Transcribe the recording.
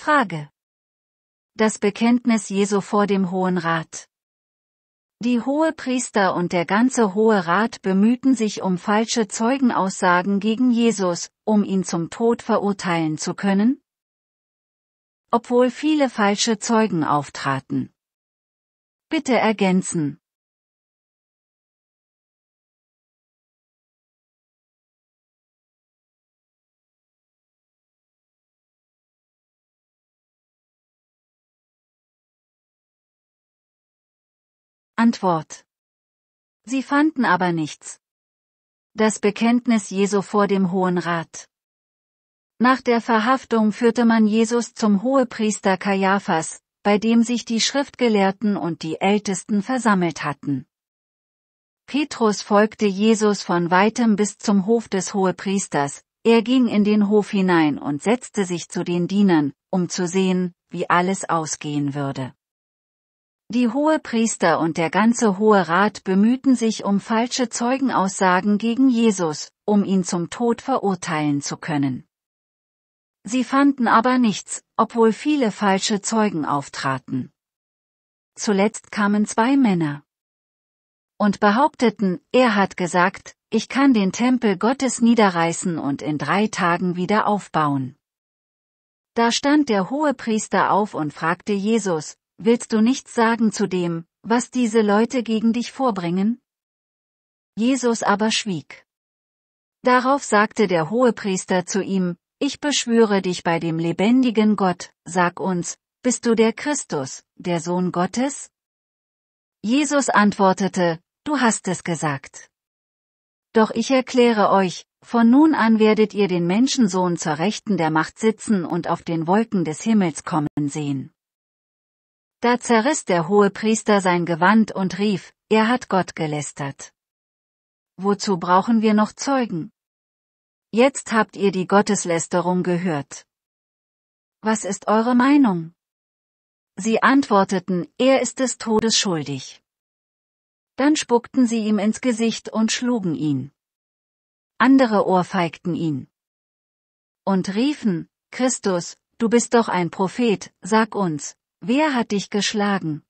Frage. Das Bekenntnis Jesu vor dem Hohen Rat. Die Hohepriester und der ganze Hohe Rat bemühten sich um falsche Zeugenaussagen gegen Jesus, um ihn zum Tod verurteilen zu können, obwohl viele falsche Zeugen auftraten. Bitte ergänzen. Antwort. Sie fanden aber nichts. Das Bekenntnis Jesu vor dem Hohen Rat. Nach der Verhaftung führte man Jesus zum Hohepriester Kaiaphas, bei dem sich die Schriftgelehrten und die Ältesten versammelt hatten. Petrus folgte Jesus von weitem bis zum Hof des Hohepriesters, er ging in den Hof hinein und setzte sich zu den Dienern, um zu sehen, wie alles ausgehen würde. Die Hohe Priester und der ganze Hohe Rat bemühten sich um falsche Zeugenaussagen gegen Jesus, um ihn zum Tod verurteilen zu können. Sie fanden aber nichts, obwohl viele falsche Zeugen auftraten. Zuletzt kamen zwei Männer und behaupteten, er hat gesagt, ich kann den Tempel Gottes niederreißen und in drei Tagen wieder aufbauen. Da stand der Hohe Priester auf und fragte Jesus, Willst du nichts sagen zu dem, was diese Leute gegen dich vorbringen? Jesus aber schwieg. Darauf sagte der Hohepriester zu ihm, Ich beschwöre dich bei dem lebendigen Gott, sag uns, bist du der Christus, der Sohn Gottes? Jesus antwortete, Du hast es gesagt. Doch ich erkläre euch, von nun an werdet ihr den Menschensohn zur Rechten der Macht sitzen und auf den Wolken des Himmels kommen sehen. Da zerriss der Hohepriester sein Gewand und rief, er hat Gott gelästert. Wozu brauchen wir noch Zeugen? Jetzt habt ihr die Gotteslästerung gehört. Was ist eure Meinung? Sie antworteten, er ist des Todes schuldig. Dann spuckten sie ihm ins Gesicht und schlugen ihn. Andere ohrfeigten ihn. Und riefen, Christus, du bist doch ein Prophet, sag uns, Wer hat dich geschlagen?